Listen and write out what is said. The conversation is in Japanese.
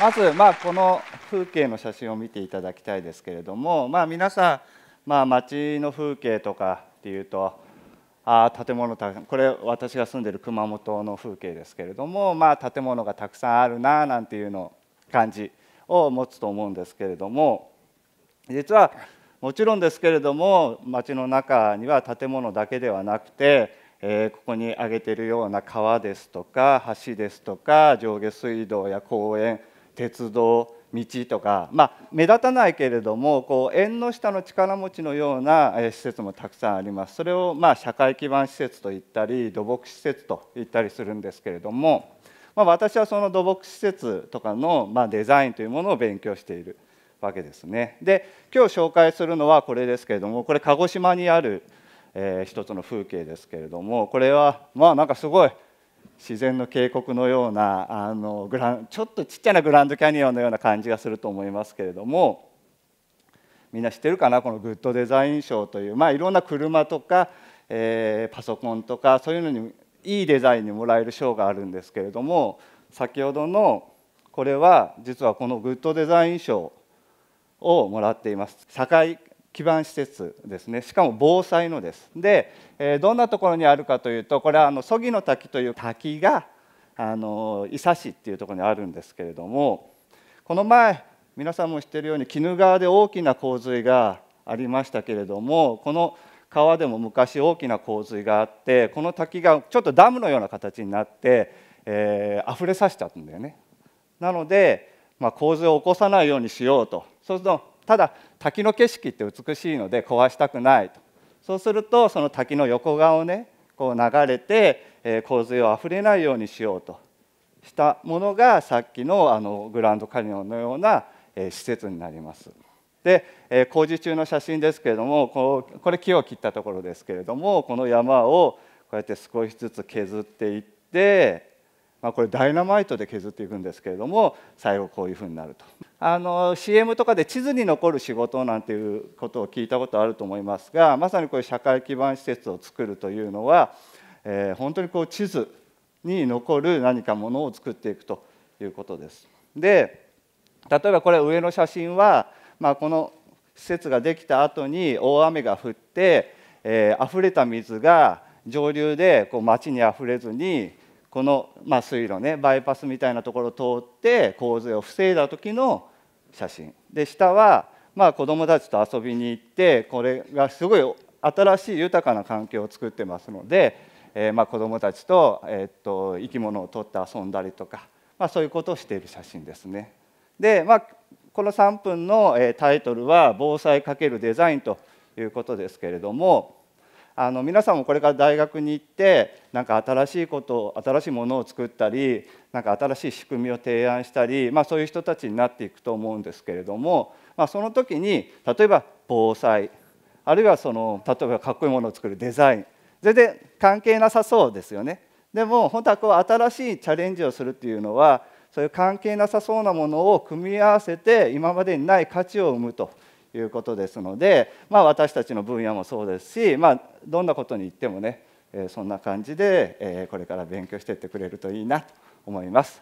まず、まあ、この風景の写真を見ていただきたいですけれども、まあ、皆さん、まあ、町の風景とかっていうとあ建物たこれ私が住んでる熊本の風景ですけれども、まあ、建物がたくさんあるななんていうの感じを持つと思うんですけれども実はもちろんですけれども町の中には建物だけではなくて、えー、ここに挙げてるような川ですとか橋ですとか上下水道や公園鉄道道とか、まあ、目立たないけれどもこう縁の下の力持ちのような施設もたくさんありますそれをまあ社会基盤施設と言ったり土木施設と言ったりするんですけれども、まあ、私はその土木施設とかのまあデザインというものを勉強しているわけですね。で今日紹介するのはこれですけれどもこれ鹿児島にある、えー、一つの風景ですけれどもこれはまあなんかすごい自然の渓谷のようなあのグランちょっとちっちゃなグランドキャニオンのような感じがすると思いますけれどもみんな知ってるかなこのグッドデザイン賞という、まあ、いろんな車とか、えー、パソコンとかそういうのにいいデザインにもらえる賞があるんですけれども先ほどのこれは実はこのグッドデザイン賞をもらっています堺基盤施設ですねしかも防災のですで、えー、どんなところにあるかというとこれはあの曽木の滝という滝があの伊佐市っていうところにあるんですけれどもこの前皆さんも知ってるように鬼怒川で大きな洪水がありましたけれどもこの川でも昔大きな洪水があってこの滝がちょっとダムのような形になって、えー、溢れさせちゃったんだよね。なので、まあ、洪水を起こさないようにしようとそうするとただ滝の景色って美しいので壊したくないとそうするとその滝の横顔をねこう流れて、え洪水をあふれないようにしようとしたものがさっきのあのグランドカニオンのような、え施設になります。で、え工事中の写真ですけれどもこうこれ木を切ったところですけれどもこの山をこうやって少しずつ削っていってまあ、これダイナマイトで削っていくんですけれども最後こういうふうになるとあの CM とかで地図に残る仕事なんていうことを聞いたことあると思いますがまさにこういう社会基盤施設を作るというのは、えー、本当にこう地図に残る何かものを作っていくということです。で例えばこれ上の写真は、まあ、この施設ができた後に大雨が降って、えー、溢れた水が上流でこう町にあふれずにこの、まあ、水路ねバイパスみたいなところを通って洪水を防いだ時の写真で下は、まあ、子どもたちと遊びに行ってこれがすごい新しい豊かな環境を作ってますので、えー、まあ子どもたちと,、えっと生き物を取って遊んだりとか、まあ、そういうことをしている写真ですね。で、まあ、この3分のタイトルは「防災×デザイン」ということですけれども。あの皆さんもこれから大学に行ってなんか新しいことを新しいものを作ったりなんか新しい仕組みを提案したり、まあ、そういう人たちになっていくと思うんですけれども、まあ、その時に例えば防災あるいはその例えばかっこいいものを作るデザイン全然関係なさそうですよね。でも本当はこう新しいチャレンジをするっていうのはそういう関係なさそうなものを組み合わせて今までにない価値を生むということですので、まあ、私たちの分野もそうですし、まあ、どんなことに言ってもねそんな感じでこれから勉強していってくれるといいなと思います。